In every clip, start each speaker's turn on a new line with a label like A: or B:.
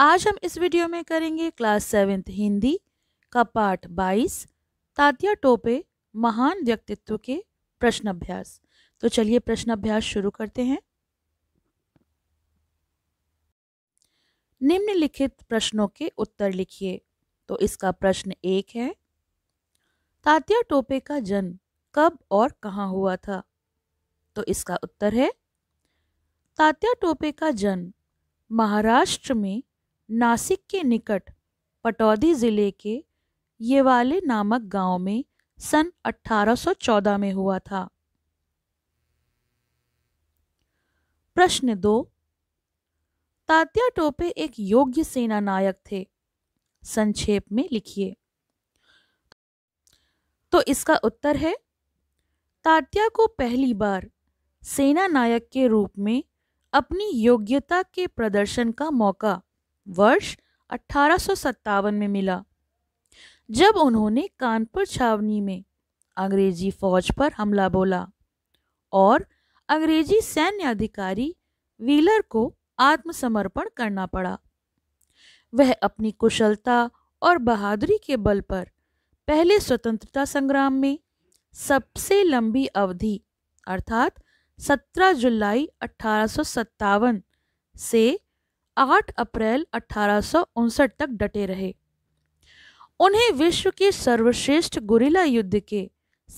A: आज हम इस वीडियो में करेंगे क्लास सेवेंथ हिंदी का पाठ बाईस तात्या टोपे महान व्यक्तित्व के प्रश्न अभ्यास तो चलिए प्रश्न अभ्यास शुरू करते हैं निम्नलिखित प्रश्नों के उत्तर लिखिए तो इसका प्रश्न एक है तात्या टोपे का जन्म कब और कहाँ हुआ था तो इसका उत्तर है तात्या टोपे का जन्म महाराष्ट्र में नासिक के निकट पटौदी ज़िले के येवाले नामक गांव में सन 1814 में हुआ था प्रश्न दो तात्या टोपे एक योग्य सेना नायक थे संक्षेप में लिखिए तो इसका उत्तर है तात्या को पहली बार सेना नायक के रूप में अपनी योग्यता के प्रदर्शन का मौका वर्ष अठारह में मिला जब उन्होंने कानपुर छावनी में अंग्रेजी फौज पर हमला बोला और अंग्रेजी सैन्य अधिकारी व्हीलर को आत्मसमर्पण करना पड़ा वह अपनी कुशलता और बहादुरी के बल पर पहले स्वतंत्रता संग्राम में सबसे लंबी अवधि अर्थात 17 जुलाई अठारह से 8 अप्रैल अठारह तक डटे रहे उन्हें विश्व के सर्वश्रेष्ठ गुरिला युद्ध के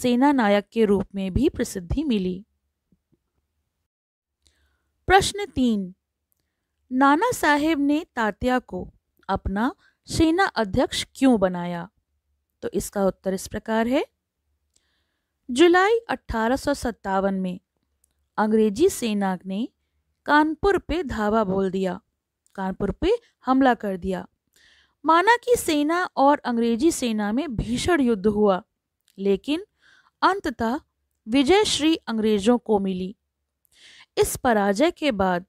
A: सेना नायक के रूप में भी प्रसिद्धि मिली प्रश्न तीन नाना साहेब ने तात्या को अपना सेना अध्यक्ष क्यों बनाया तो इसका उत्तर इस प्रकार है जुलाई अठारह में अंग्रेजी सेना ने कानपुर पे धावा बोल दिया कानपुर पे हमला कर दिया माना कि सेना और अंग्रेजी सेना में भीषण युद्ध हुआ लेकिन अंततः विजय श्री अंग्रेजों को मिली इस पराजय के बाद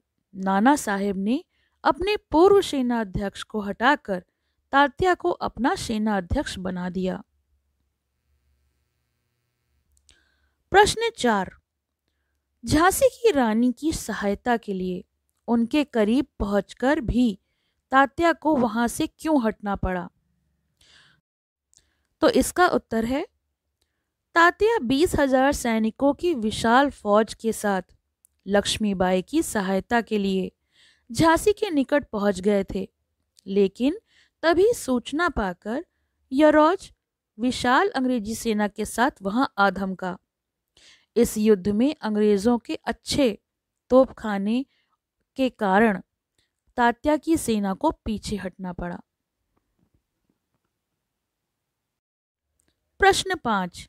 A: नाना साहेब ने अपने पूर्व सेना अध्यक्ष को हटाकर तात्या को अपना सेना अध्यक्ष बना दिया प्रश्न चार झांसी की रानी की सहायता के लिए उनके करीब पहुंचकर भी तात्या को वहां से क्यों हटना पड़ा तो इसका उत्तर है तात्या बीस हजार सैनिकों की विशाल फौज के साथ लक्ष्मीबाई की सहायता के लिए झांसी के निकट पहुंच गए थे लेकिन तभी सूचना पाकर यरोज विशाल अंग्रेजी सेना के साथ वहां आधम का इस युद्ध में अंग्रेजों के अच्छे तोपखाने के कारण तात्या की सेना को पीछे हटना पड़ा प्रश्न पांच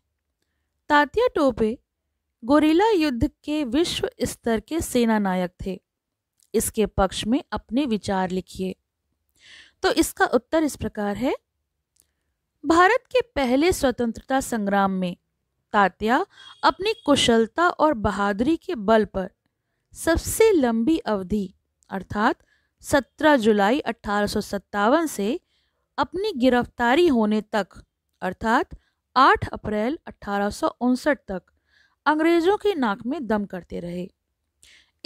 A: तात्या टोपे गोरिला युद्ध के विश्व स्तर के सेना नायक थे इसके पक्ष में अपने विचार लिखिए तो इसका उत्तर इस प्रकार है भारत के पहले स्वतंत्रता संग्राम में तात्या अपनी कुशलता और बहादुरी के बल पर सबसे लंबी अवधि अर्थात 17 जुलाई अठारह से अपनी गिरफ्तारी होने तक अर्थात 8 अप्रैल अठारह तक अंग्रेजों के नाक में दम करते रहे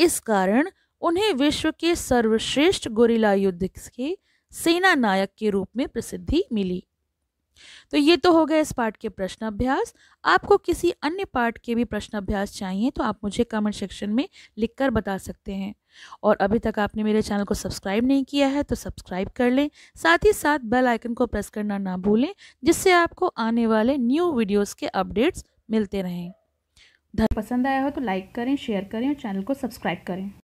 A: इस कारण उन्हें विश्व के सर्वश्रेष्ठ गोरिला युद्ध के सेना नायक के रूप में प्रसिद्धि मिली तो ये तो हो गया इस पार्ट के प्रश्न अभ्यास आपको किसी अन्य पार्ट के भी प्रश्न अभ्यास चाहिए तो आप मुझे कमेंट सेक्शन में लिखकर बता सकते हैं और अभी तक आपने मेरे चैनल को सब्सक्राइब नहीं किया है तो सब्सक्राइब कर लें साथ ही साथ बेल आइकन को प्रेस करना ना भूलें जिससे आपको आने वाले न्यू वीडियोज़ के अपडेट्स मिलते रहें पसंद आया हो तो लाइक करें शेयर करें और चैनल को सब्सक्राइब करें